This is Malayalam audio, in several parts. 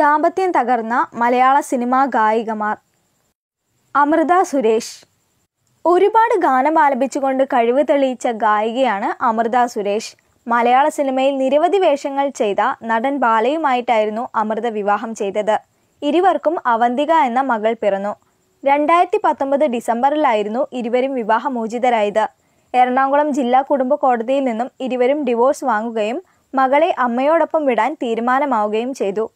ദാമ്പത്യം തകർന്ന മലയാള സിനിമാ ഗായികമാർ അമൃത സുരേഷ് ഒരുപാട് ഗാനം ആലപിച്ചുകൊണ്ട് കഴിവ് തെളിയിച്ച ഗായികയാണ് അമൃത സുരേഷ് മലയാള സിനിമയിൽ നിരവധി വേഷങ്ങൾ ചെയ്ത നടൻ ബാലയുമായിട്ടായിരുന്നു അമൃത വിവാഹം ചെയ്തത് ഇരുവർക്കും അവന്തിക എന്ന മകൾ പിറന്നു രണ്ടായിരത്തി പത്തൊമ്പത് ഡിസംബറിലായിരുന്നു ഇരുവരും വിവാഹമോചിതരായത് എറണാകുളം ജില്ലാ കുടുംബ കോടതിയിൽ നിന്നും ഇരുവരും ഡിവോഴ്സ് വാങ്ങുകയും മകളെ അമ്മയോടൊപ്പം വിടാൻ തീരുമാനമാവുകയും ചെയ്തു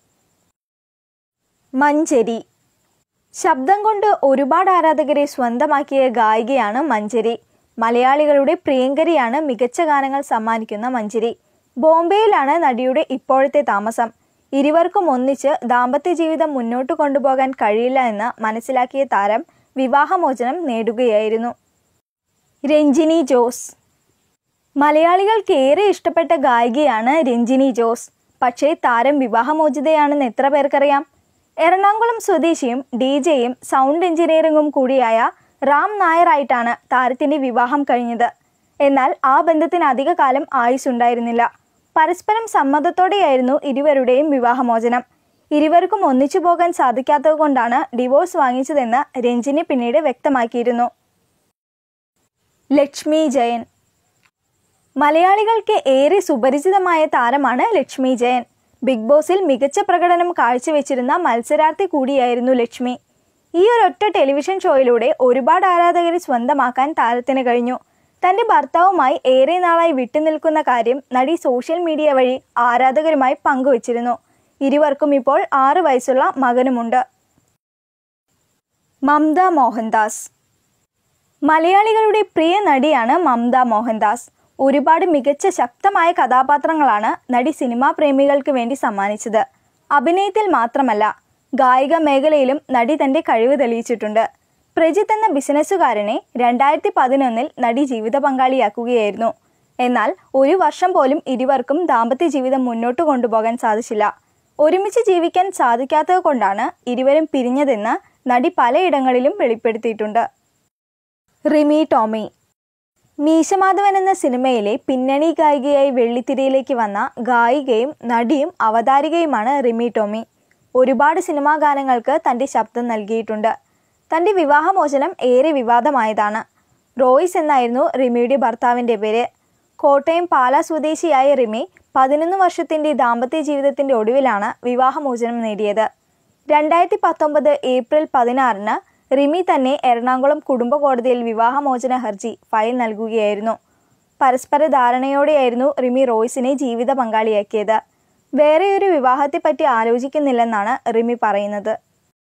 മഞ്ചരി ശബ്ദം കൊണ്ട് ഒരുപാട് ആരാധകരെ സ്വന്തമാക്കിയ ഗായികയാണ് മഞ്ചരി മലയാളികളുടെ പ്രിയങ്കരിയാണ് മികച്ച ഗാനങ്ങൾ സമ്മാനിക്കുന്ന മഞ്ചരി ബോംബെയിലാണ് നടിയുടെ ഇപ്പോഴത്തെ താമസം ഇരുവർക്കും ഒന്നിച്ച് ദാമ്പത്യ ജീവിതം മുന്നോട്ട് കൊണ്ടുപോകാൻ കഴിയില്ല എന്ന് മനസ്സിലാക്കിയ താരം വിവാഹമോചനം നേടുകയായിരുന്നു രഞ്ജിനി ജോസ് മലയാളികൾക്ക് ഏറെ ഇഷ്ടപ്പെട്ട ഗായികയാണ് രഞ്ജിനി ജോസ് പക്ഷേ താരം വിവാഹമോചിതയാണെന്ന് എത്ര പേർക്കറിയാം എറണാകുളം സ്വദേശിയും ഡി ജെയും സൗണ്ട് എഞ്ചിനീയറിംഗും കൂടിയായ റാം നായറായിട്ടാണ് താരത്തിൻ്റെ വിവാഹം കഴിഞ്ഞത് എന്നാൽ ആ ബന്ധത്തിന് അധിക കാലം ആയുസുണ്ടായിരുന്നില്ല പരസ്പരം സമ്മതത്തോടെയായിരുന്നു ഇരുവരുടെയും വിവാഹമോചനം ഇരുവർക്കും ഒന്നിച്ചു പോകാൻ സാധിക്കാത്തതുകൊണ്ടാണ് ഡിവോഴ്സ് വാങ്ങിച്ചതെന്ന് രഞ്ജിനി പിന്നീട് വ്യക്തമാക്കിയിരുന്നു ലക്ഷ്മി ജയൻ മലയാളികൾക്ക് ഏറെ സുപരിചിതമായ താരമാണ് ലക്ഷ്മി ജയൻ ബിഗ് ബോസിൽ മികച്ച പ്രകടനം കാഴ്ചവെച്ചിരുന്ന മത്സരാർത്ഥി കൂടിയായിരുന്നു ലക്ഷ്മി ഈ ഒരൊറ്റ ടെലിവിഷൻ ഷോയിലൂടെ ഒരുപാട് ആരാധകരെ സ്വന്തമാക്കാൻ താരത്തിന് കഴിഞ്ഞു തന്റെ ഭർത്താവുമായി ഏറെ നാളായി വിട്ടുനിൽക്കുന്ന കാര്യം നടി സോഷ്യൽ മീഡിയ വഴി ആരാധകരുമായി പങ്കുവച്ചിരുന്നു ഇരുവർക്കും ഇപ്പോൾ ആറു വയസ്സുള്ള മകനുമുണ്ട് മമത മോഹൻദാസ് മലയാളികളുടെ പ്രിയ നടിയാണ് മമത മോഹൻദാസ് ഒരുപാട് മികച്ച ശക്തമായ കഥാപാത്രങ്ങളാണ് നടി സിനിമാ പ്രേമികൾക്ക് വേണ്ടി സമ്മാനിച്ചത് അഭിനയത്തിൽ മാത്രമല്ല ഗായിക മേഖലയിലും നടി തന്റെ കഴിവ് തെളിയിച്ചിട്ടുണ്ട് പ്രജിത് എന്ന ബിസിനസ്സുകാരനെ രണ്ടായിരത്തി പതിനൊന്നിൽ നടി ജീവിത പങ്കാളിയാക്കുകയായിരുന്നു എന്നാൽ ഒരു വർഷം പോലും ഇരുവർക്കും ദാമ്പത്യ ജീവിതം മുന്നോട്ട് കൊണ്ടുപോകാൻ സാധിച്ചില്ല ഒരുമിച്ച് ജീവിക്കാൻ സാധിക്കാത്തത് കൊണ്ടാണ് ഇരുവരും പിരിഞ്ഞതെന്ന് നടി പലയിടങ്ങളിലും വെളിപ്പെടുത്തിയിട്ടുണ്ട് റിമി ടോമി മീശമാധവൻ എന്ന സിനിമയിലെ പിന്നണി ഗായികയായി വെള്ളിത്തിരയിലേക്ക് വന്ന ഗായികയും നടിയും അവതാരികയുമാണ് റിമി ടോമി ഒരുപാട് സിനിമാ ഗാനങ്ങൾക്ക് തൻ്റെ ശബ്ദം നൽകിയിട്ടുണ്ട് തൻ്റെ വിവാഹമോചനം ഏറെ വിവാദമായതാണ് റോയിസ് എന്നായിരുന്നു റിമിയുടെ ഭർത്താവിൻ്റെ പേര് കോട്ടയം പാല സ്വദേശിയായ റിമി പതിനൊന്ന് വർഷത്തിൻ്റെ ദാമ്പത്യ ജീവിതത്തിൻ്റെ ഒടുവിലാണ് വിവാഹമോചനം നേടിയത് രണ്ടായിരത്തി പത്തൊമ്പത് ഏപ്രിൽ പതിനാറിന് റിമി തന്നെ എറണാകുളം കുടുംബ കോടതിയിൽ വിവാഹമോചന ഹർജി ഫയൽ നൽകുകയായിരുന്നു പരസ്പര ധാരണയോടെയായിരുന്നു റിമി റോയ്സിനെ ജീവിത പങ്കാളിയാക്കിയത് വേറെയൊരു വിവാഹത്തെപ്പറ്റി ആലോചിക്കുന്നില്ലെന്നാണ് റിമി പറയുന്നത്